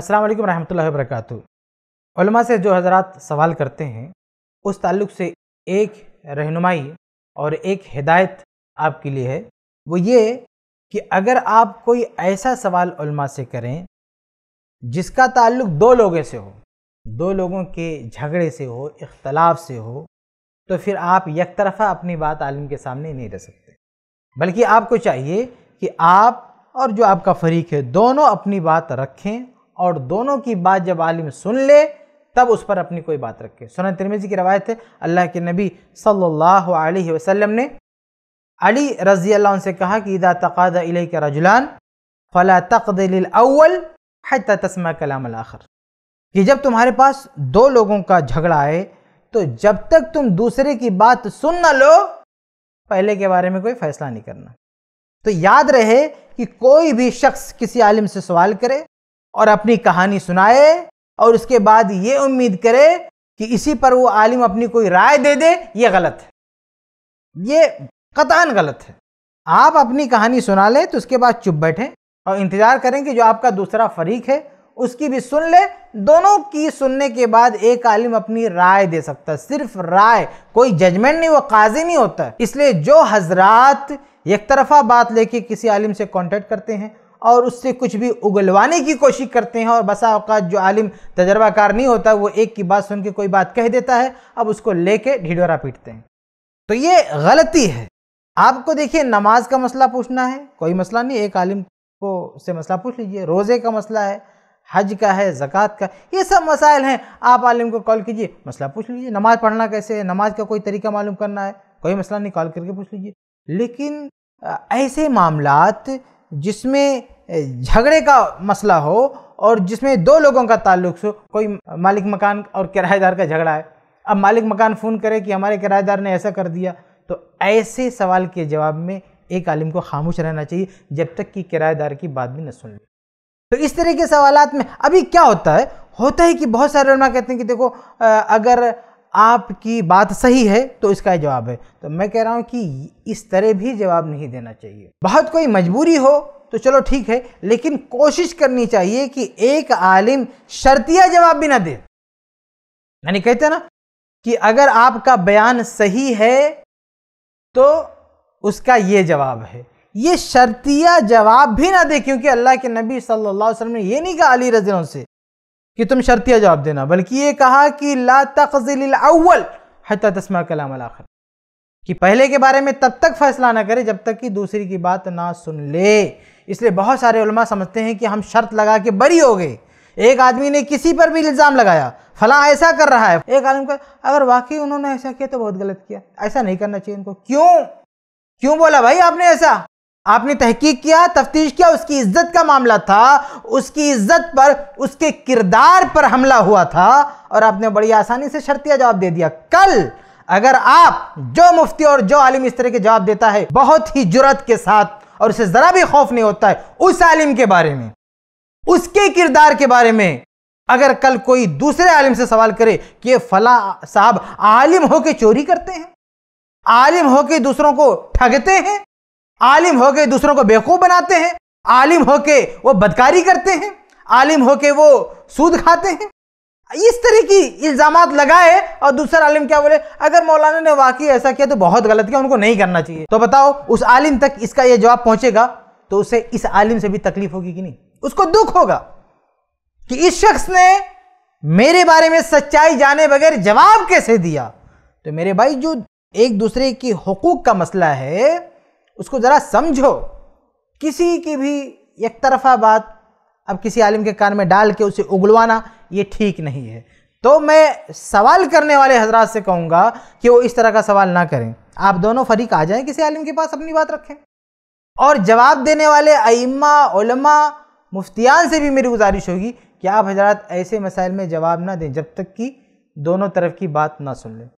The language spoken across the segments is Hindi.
अस्सलाम वालेकुम रहमतुल्लाहि वरकatuह से जो हजरत सवाल करते हैं उस ताल्लुक़ से एक रहनुमाई और एक हिदायत आपके लिए है वो ये कि अगर आप कोई ऐसा सवाल से करें जिसका ताल्लुक़ दो लोगों से हो दो लोगों के झगड़े से हो इख्तलाफ से हो तो फिर आप एक तरफ़ा अपनी बात आलिम के सामने नहीं रख सकते बल्कि आपको चाहिए कि आप और जो आपका फरीक है दोनों अपनी बात रखें और दोनों की बात जब आलिम सुन ले तब उस पर अपनी कोई बात रखे सुन तिरमिजी की रवायत है अल्लाह के नबी सल्लल्लाहु अलैहि वसल्लम ने अली रजी अल्लाह से कहा कि इदा तक़ाद इले का रजुलान फ़ला तकदिलअल हत तस्मा कलाम आखिर कि जब तुम्हारे पास दो लोगों का झगड़ा आए तो जब तक तुम दूसरे की बात सुन ना लो पहले के बारे में कोई फैसला नहीं करना तो याद रहे कि कोई भी शख्स किसी आलिम से सवाल करे और अपनी कहानी सुनाए और उसके बाद ये उम्मीद करे कि इसी पर वो आलिम अपनी कोई राय दे दे ये गलत है ये कतान गलत है आप अपनी कहानी सुना लें तो उसके बाद चुप बैठें और इंतज़ार करें कि जो आपका दूसरा फरीक है उसकी भी सुन ले दोनों की सुनने के बाद एक आलिम अपनी राय दे सकता है सिर्फ राय कोई जजमेंट नहीं वो काजी नहीं होता इसलिए जो हजरात एक तरफा बात लेके किसी आलिम से कांटेक्ट करते हैं और उससे कुछ भी उगलवाने की कोशिश करते हैं और बसा अवकात जो आलिम तजर्बाकार नहीं होता वो एक की बात सुन के कोई बात कह देता है अब उसको ले कर ढिढोरा पीटते हैं तो ये गलती है आपको देखिए नमाज का मसला पूछना है कोई मसला नहीं एक आलिम को से मसला पूछ लीजिए रोज़े का मसला है हज का है ज़क़़त का ये सब मसाइल हैं आप आलिम को कॉल कीजिए मसला पूछ लीजिए नमाज़ पढ़ना कैसे है नमाज का कोई तरीका मालूम करना है कोई मसला नहीं कॉल करके पूछ लीजिए लेकिन ऐसे मामलात जिसमें झगड़े का मसला हो और जिसमें दो लोगों का ताल्लुक हो कोई मालिक मकान और किराएदार का झगड़ा है अब मालिक मकान फ़ोन करे कि हमारे किराएदार ने ऐसा कर दिया तो ऐसे सवाल के जवाब में एक आलिम को खामोश रहना चाहिए जब तक कि किराएदार की बात भी न सुन ले तो इस तरह के सवालत में अभी क्या होता है होता है कि बहुत सारे कहते हैं कि देखो अगर आपकी बात सही है तो इसका जवाब है तो मैं कह रहा हूँ कि इस तरह भी जवाब नहीं देना चाहिए बहुत कोई मजबूरी हो तो चलो ठीक है लेकिन कोशिश करनी चाहिए कि एक आलिम शर्तिया जवाब भी ना दे यानी कहते ना कि अगर आपका बयान सही है तो उसका ये जवाब है ये शर्तिया जवाब भी ना दे क्योंकि अल्लाह के नबी सल्लल्लाहु अलैहि वसल्लम ने ये नहीं कहा अली रजनों से कि तुम शर्तिया जवाब देना बल्कि ये कहा कि ला तखजिल अव्वल हत्या तस्मा कलाम आखिर कि पहले के बारे में तब तक फैसला ना करे जब तक कि दूसरी की बात ना सुन ले इसलिए बहुत सारे उलमा समझते हैं कि हम शर्त लगा के बरी हो गए एक आदमी ने किसी पर भी इल्ज़ाम लगाया फला ऐसा कर रहा है एक आदमी का अगर वाकई उन्होंने ऐसा किया तो बहुत गलत किया ऐसा नहीं करना चाहिए इनको क्यों क्यों बोला भाई आपने ऐसा आपने तहकीक किया तफ्तीश किया उसकी इज्जत का मामला था उसकी इज्जत पर उसके किरदार पर हमला हुआ था और आपने बड़ी आसानी से शर्तिया जवाब दे दिया कल अगर आप जो मुफ्ती और जो आलिम इस तरह के जवाब देता है बहुत ही जुरत के साथ और उसे ज़रा भी खौफ नहीं होता है उस आलिम के बारे में उसके किरदार के बारे में अगर कल कोई दूसरे आलिम से सवाल करे कि ये फला साहब आलिम होके चोरी करते हैं आलिम होके दूसरों को ठगते हैं आलिम होके दूसरों को बेवकूफ़ बनाते हैं आलिम होके वो बदकारी करते हैं आलिम होके वो सूद खाते हैं इस तरह की इल्ज़ाम लगाए और दूसरा आलिम क्या बोले अगर मौलाना ने वाकई ऐसा किया तो बहुत गलत किया उनको नहीं करना चाहिए तो बताओ उस आलिम तक इसका यह जवाब पहुंचेगा तो उसे इस आलिम से भी तकलीफ होगी कि नहीं उसको दुख होगा कि इस शख्स ने मेरे बारे में सच्चाई जाने बगैर जवाब कैसे दिया तो मेरे भाई जो एक दूसरे की हकूक का मसला है उसको ज़रा समझो किसी की भी एक तरफा बात अब किसी आलिम के कान में डाल के उसे उगलवाना ये ठीक नहीं है तो मैं सवाल करने वाले हजरात से कहूँगा कि वो इस तरह का सवाल ना करें आप दोनों फरीक आ जाएं किसी आलिम के पास अपनी बात रखें और जवाब देने वाले अइम्मा उलमा मुफ्तियान से भी मेरी गुजारिश होगी कि आप हजरात ऐसे मसाइल में जवाब ना दें जब तक कि दोनों तरफ की बात ना सुन लें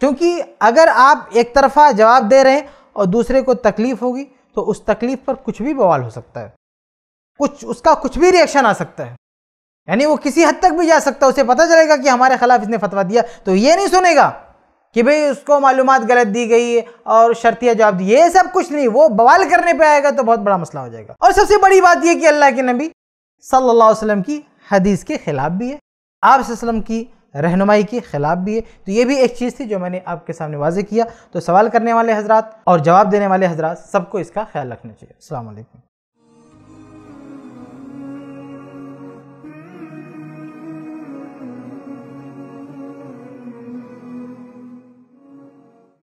क्योंकि अगर आप एक तरफा जवाब दे रहे हैं और दूसरे को तकलीफ़ होगी तो उस तकलीफ़ पर कुछ भी बवाल हो सकता है कुछ उसका कुछ भी रिएक्शन आ सकता है यानी वो किसी हद तक भी जा सकता है उसे पता चलेगा कि हमारे खिलाफ इसने फतवा दिया तो ये नहीं सुनेगा कि भाई उसको मालूम गलत दी गई है और शर्तिया जवाब दी ये सब कुछ नहीं वो बवाल करने पे आएगा तो बहुत बड़ा मसला हो जाएगा और सबसे बड़ी बात यह कि अल्लाह के नबी सल्लल्लाहु अलैहि वसल्लम की हदीस के खिलाफ भी है आप की रहनुमाई के ख़िलाफ़ भी है तो ये भी एक चीज़ थी जो मैंने आपके सामने वाजे किया तो सवाल करने वाले हजरात और जवाब देने वाले हजरात सबको इसका ख्याल रखना चाहिए अलैक्म